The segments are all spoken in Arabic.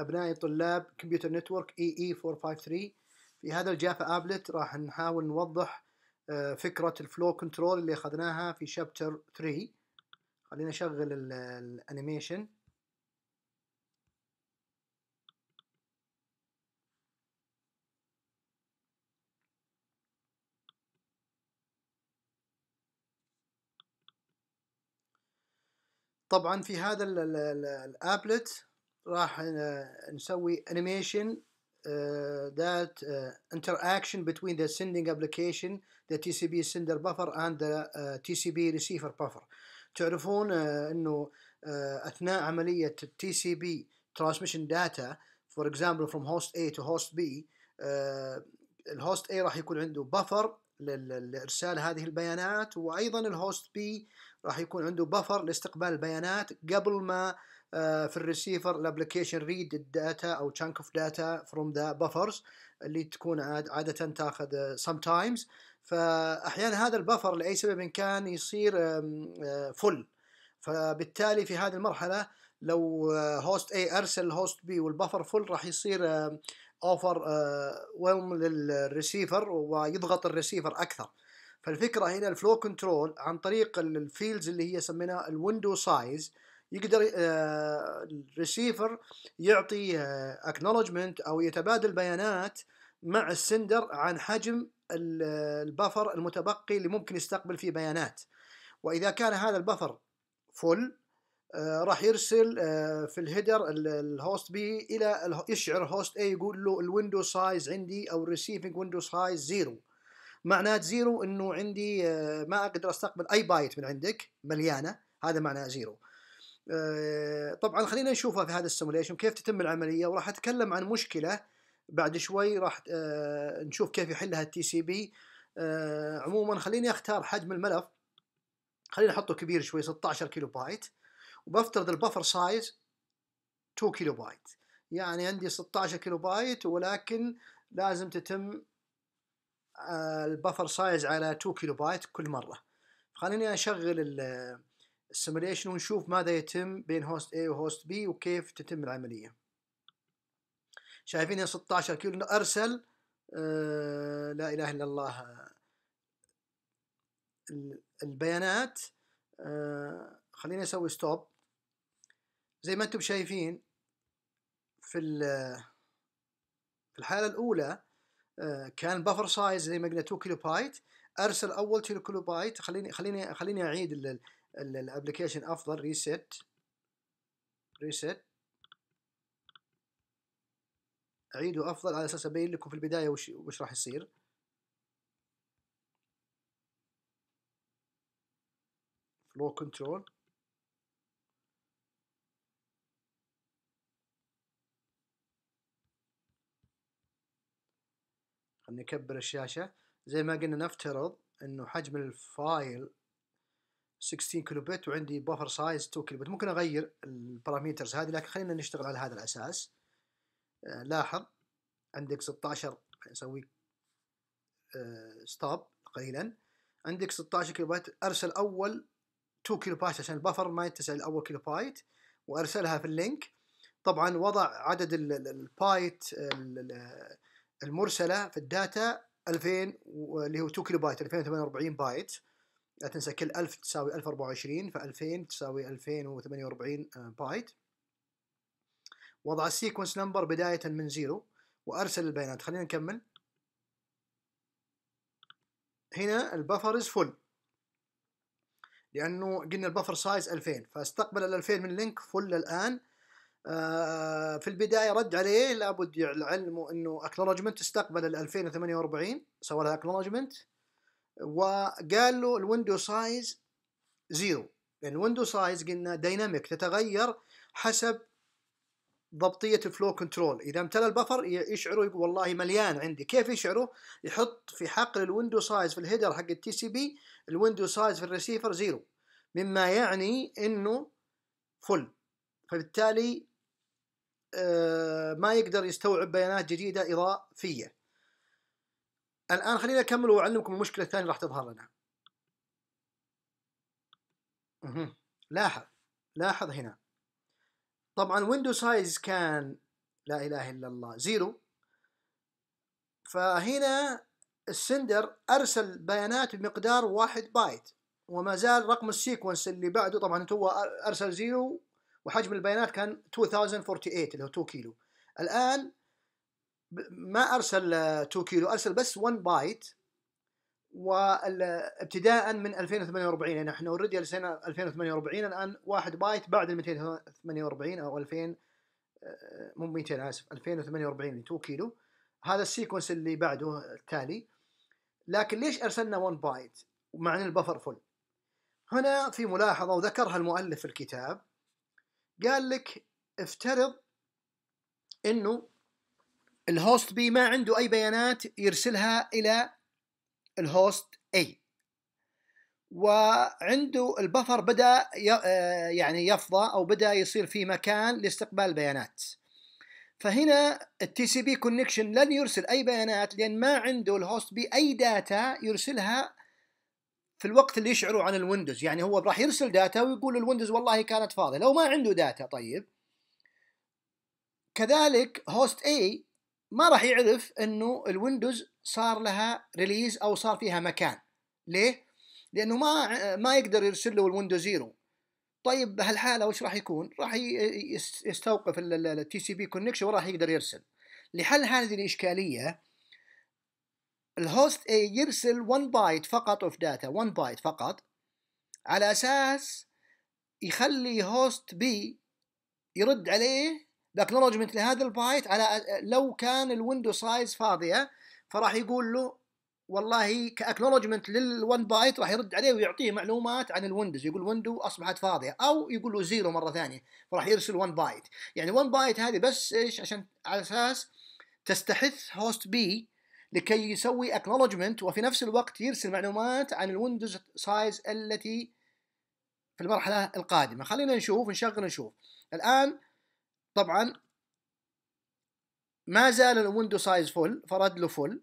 أبنائي طلاب كمبيوتر نتورك اي اي 453 في هذا الجافا ابلت راح نحاول نوضح آه، فكرة الفلو كنترول اللي أخذناها في شابتر 3 خلينا نشغل الانيميشن طبعا في هذا الابلت راح نسوي animation Uh, that uh, interaction between the sending application, the TCP sender buffer and the uh, TCP receiver buffer. تعرفون انه اثناء عمليه TCP transmission data for example from host A to host B الهوست A راح يكون عنده بفر لارسال هذه البيانات وايضا الهوست B راح يكون عنده بفر لاستقبال البيانات قبل ما آه آه، في الريسيفر الابلكيشن ريد الداتا او chunk اوف داتا فروم ذا بفرز اللي تكون عاده تاخذ سم آه، تايمز فاحيانا هذا البفر لاي سبب كان يصير فل آه، فبالتالي في هذه المرحله لو هوست اي ارسل هوست بي والبفر فل راح يصير اوفر ويلم للريسيفر ويضغط الريسيفر اكثر فالفكره هنا الفلو كنترول عن طريق الفيلدز اللي هي سميناها الويندو سايز يقدر آه، الريسيفر يعطي اكنولجمنت آه، او يتبادل بيانات مع السندر عن حجم آه، البفر المتبقي اللي ممكن يستقبل فيه بيانات واذا كان هذا البفر فل راح يرسل في الهيدر الهوست بي الى يشعر هوست اي يقول له الويندو سايز عندي او الريسيفنج ويندو سايز زيرو معناه زيرو انه عندي ما اقدر استقبل اي بايت من عندك مليانه هذا معناه زيرو آه، طبعا خلينا نشوفها في هذا السيموليشن كيف تتم العمليه وراح اتكلم عن مشكله بعد شوي راح آه، نشوف كيف يحلها التي سي بي عموما خليني اختار حجم الملف خليني احطه كبير شوي 16 كيلو بايت وبفترض البفر سايز 2 كيلو بايت يعني عندي 16 كيلو بايت ولكن لازم تتم آه، البفر سايز على 2 كيلو بايت كل مره خليني اشغل السيموليشن ونشوف ماذا يتم بين هوست A وهوست B وكيف تتم العملية شايفين 16 كيلو أرسل آه، لا إله إلا الله البيانات آه، خليني أسوي ستوب زي ما أنتم شايفين في في الحالة الأولى آه، كان بفر سايز زي ما قلنا 2 كيلو بايت أرسل أول 2 كيلو بايت خليني خليني خليني أعيد الابلكيشن افضل ريست ريست اعيده افضل على اساس ابين لكم في البدايه وش وش راح يصير فلو كنترول خلني اكبر الشاشه زي ما قلنا نفترض انه حجم الفايل 16 كيلو بت وعندي بفر سايز 2 كيلو بت ممكن اغير الباراميترز هذه لكن خلينا نشتغل على هذا الاساس آه، لاحظ عندك 16 اسوي ستوب قليلا عندك 16 كيلو بايت ارسل اول 2 كيلو بايت عشان البفر ما يتسع لاول كيلو بايت وارسلها في اللينك طبعا وضع عدد البايت المرسله في الداتا 2000 اللي هو 2 كيلو بايت 2048 بايت لا تنسى كل 1000 تساوي 1024 ف2000 تساوي 2048 آه، بايت وضع السيكونس نمبر بداية من زيرو وأرسل البيانات خلينا نكمل هنا البفر از فل لأنه قلنا البفر سايز 2000 فاستقبل ال 2000 من لينك فل الآن آه، في البداية رد عليه لابد يعلمه أنه أكنولجمنت استقبل ال 2048 سوى لها أكنولجمنت وقال له الويندو سايز زيرو لان الويندو سايز قلنا دايناميك تتغير حسب ضبطية الفلو كنترول إذا امتلى البفر يشعروا يقول والله مليان عندي كيف يشعروا يحط في حقل الويندو سايز في الهيدر حق التي سي بي الويندو سايز في الريسيفر زيرو مما يعني انه فل فبالتالي آه، ما يقدر يستوعب بيانات جديدة إضافية الآن خليني أكمل وأعلمكم المشكلة الثانية راح تظهر لنا لاحظ لاحظ هنا طبعا ويندو سايز كان لا إله إلا الله زيرو فهنا السندر أرسل بيانات بمقدار واحد بايت وما زال رقم السيكونس اللي بعده طبعا هو أرسل زيرو وحجم البيانات كان 2048 اللي هو 2 كيلو الآن ما ارسل 2 آه، كيلو ارسل بس 1 بايت وابتداء من 2048 يعني احنا اوريدي السنه 2048 الان 1 بايت بعد ال 248 او 2000 آه، مو 200 اسف 2048 2 كيلو هذا السيكونس اللي بعده التالي لكن ليش ارسلنا 1 بايت مع ان البفر فل هنا في ملاحظه وذكرها المؤلف في الكتاب قال لك افترض انه الهوست بي ما عنده أي بيانات يرسلها إلى الهوست أي وعنده البفر بدأ آه، يعني يفضى أو بدأ يصير في مكان لاستقبال البيانات فهنا التي سي بي كونكشن لن يرسل أي بيانات لأن ما عنده الهوست بي أي داتا يرسلها في الوقت اللي يشعره عن الويندوز يعني هو راح يرسل داتا ويقول الويندوز والله كانت فاضية لو ما عنده داتا طيب كذلك هوست اي ما راح يعرف انه الويندوز صار لها ريليز او صار فيها مكان ليه لانه ما ما يقدر يرسل له الويندوز زيرو طيب بهالحاله وش راح يكون راح يستوقف التي سي بي كونكشن وراح يقدر يرسل لحل هذه الاشكاليه الهوست A يرسل 1 بايت فقط اوف داتا 1 بايت فقط على اساس يخلي هوست B يرد عليه الاكنولجمنت لهذا البايت على لو كان الويندو سايز فاضيه فراح يقول له والله كاكنولجمنت لل1 بايت راح يرد عليه ويعطيه معلومات عن الويندوز يقول ويندو اصبحت فاضيه او يقول له زيرو مره ثانيه فراح يرسل 1 بايت يعني 1 بايت هذه بس ايش عشان على اساس تستحث هوست بي لكي يسوي اكنولجمنت وفي نفس الوقت يرسل معلومات عن الويندوز سايز التي في المرحله القادمه خلينا نشوف نشغل نشوف الان طبعا ما زال الويندو سايز فل فرد له فل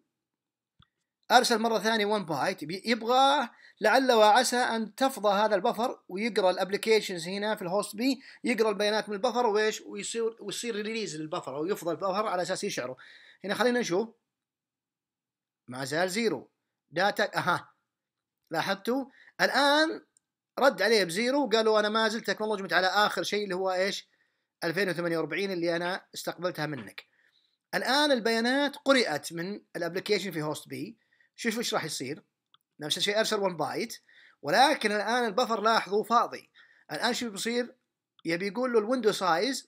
ارسل مره ثانيه 1 بايت يبغى لعل وعسى ان تفضى هذا البفر ويقرا الابلكيشنز هنا في الهوست بي يقرا البيانات من البفر ويش ويصير ويصير ريليز للبفر او يفضى البفر على اساس يشعره هنا خلينا نشوف ما زال زيرو داتا اها لاحظتوا الان رد عليه بزيرو وقالوا انا ما زلت تكنولوجي على اخر شيء اللي هو ايش 2048 اللي انا استقبلتها منك الان البيانات قرئت من الابلكيشن في هوست بي شوف ايش راح يصير نفس الشيء ارسل 1 بايت ولكن الان البفر لاحظوا فاضي الان شو بيصير يبي يقول له الويندو سايز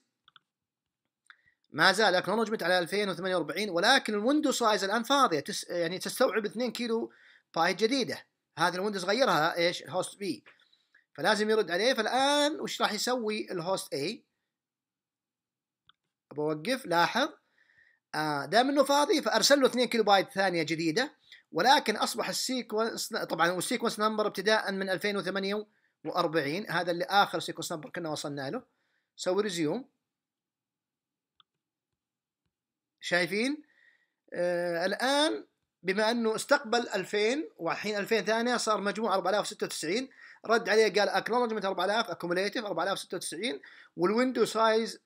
ما زال اكنولجمنت على 2048 ولكن الويندو سايز الان فاضيه تس يعني تستوعب 2 كيلو بايت جديده هذا الويندوز غيرها ايش الهوست بي فلازم يرد عليه فالان وش راح يسوي الهوست اي بوقف لاحظ آه دام انه فاضي فارسل له 2 كيلو بايت ثانيه جديده ولكن اصبح السيكونس طبعا والسيكونس نمبر ابتداء من 2048 هذا اللي اخر سيكونس نمبر كنا وصلنا له سوي ريزيوم شايفين آه الان بما انه استقبل 2000 والحين 2000 ثانيه صار مجموع 4096 رد عليه قال اكنولجمنت 4000 اكوموليتف 4096 والويندو سايز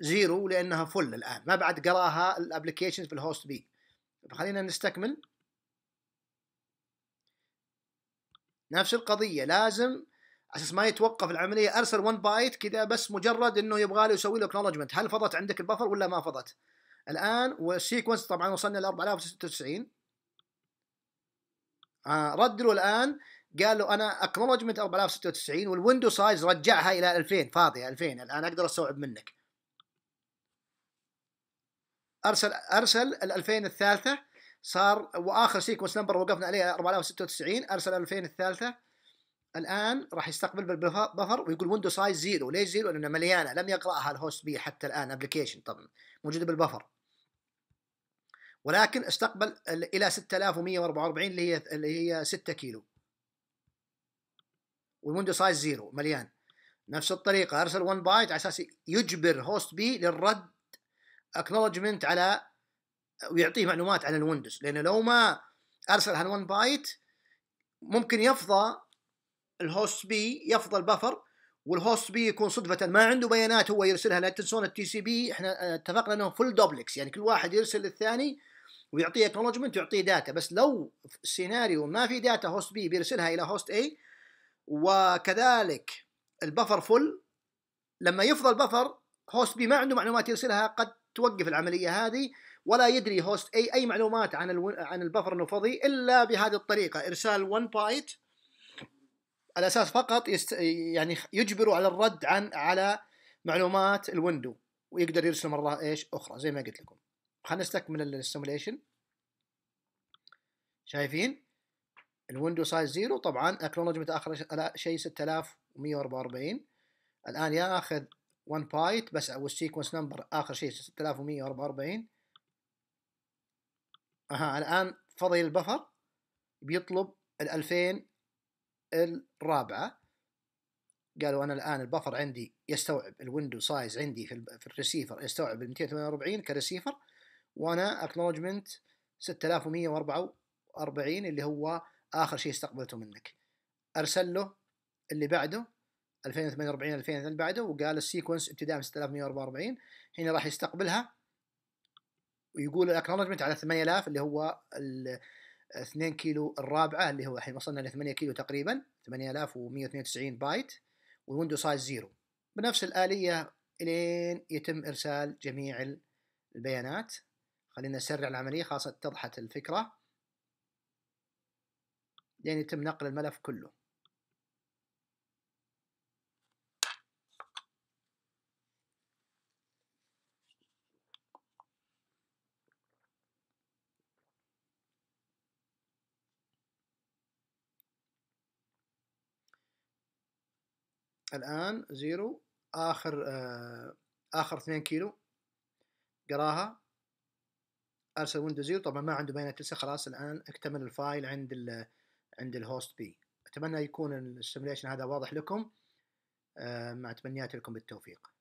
زيرو لانها فل الان ما بعد قراها الابلكيشنز في الهوست بي فخلينا نستكمل نفس القضيه لازم اساس ما يتوقف العمليه ارسل 1 بايت كذا بس مجرد انه يبغى له يسوي له اكنولجمنت هل فضت عندك البفر ولا ما فضت الان والسيكونس طبعا وصلنا ل 4096 آه رد له الان قال له انا اكنولجمنت 4096 والويندو سايز رجعها الى 2000 فاضيه 2000 الان اقدر استوعب منك ارسل ارسل ال 2000 الثالثه صار واخر سيكونس نمبر وقفنا عليه 4096 ارسل 2000 الثالثه الان راح يستقبل بالبفر ويقول ويندو سايز زيرو ليش زيرو لانه مليانه لم يقراها الهوست بي حتى الان ابلكيشن طبعا موجوده بالبفر ولكن استقبل الى 6144 اللي هي اللي هي 6 كيلو والويندو سايز زيرو مليان نفس الطريقه ارسل 1 بايت على اساس يجبر هوست بي للرد اكنولجمنت على ويعطيه معلومات عن الويندوز لانه لو ما ارسل هال 1 بايت ممكن يفضى الهوست بي يفضى البفر والهوست بي يكون صدفة ما عنده بيانات هو يرسلها لا تنسون التي سي بي احنا آه، اتفقنا انه فل دوبلكس يعني كل واحد يرسل للثاني ويعطيه اكنولجمنت ويعطيه داتا بس لو سيناريو ما في داتا هوست بي بيرسلها الى هوست اي وكذلك البفر فل لما يفضى البفر هوست بي ما عنده معلومات يرسلها قد توقف العمليه هذه ولا يدري هوست اي اي معلومات عن الو... عن البفر انه فاضي الا بهذه الطريقه ارسال 1 بايت على اساس فقط يست... يعني يجبره على الرد عن على معلومات الويندو ويقدر يرسل مره ايش اخرى زي ما قلت لكم خلينا نستكمل السيموليشن شايفين الويندو سايز زيرو طبعا اكنولوجمنت اخر شيء 6144 الان ياخذ 1 بايت بس والسيكونس نمبر اخر شيء 6144 اها الان فضي البفر بيطلب ال 2000 الرابعه قالوا انا الان البفر عندي يستوعب الويندو سايز عندي في, في الريسيفر يستوعب ال 248 كريسيفر وانا اكنولجمنت 6144 اللي هو اخر شيء استقبلته منك ارسل له اللي بعده 2048 2000 اللي بعده وقال السيكونس ابتداء من 6144 هنا راح يستقبلها ويقول الاكنولجمنت على 8000 اللي هو 2 كيلو الرابعه اللي هو الحين وصلنا ل 8 كيلو تقريبا 8192 بايت والويندو سايز زيرو بنفس الاليه الين يتم ارسال جميع البيانات خلينا نسرع العمليه خاصه اتضحت الفكره لين يتم نقل الملف كله الآن زيرو آخر آه آخر 2 كيلو قراها أرسل ويندوز زيرو طبعا ما عنده بيانات لسه خلاص الآن اكتمل الفايل عند الـ عند الهوست بي أتمنى يكون السيميليشن هذا واضح لكم آه مع تمنياتي لكم بالتوفيق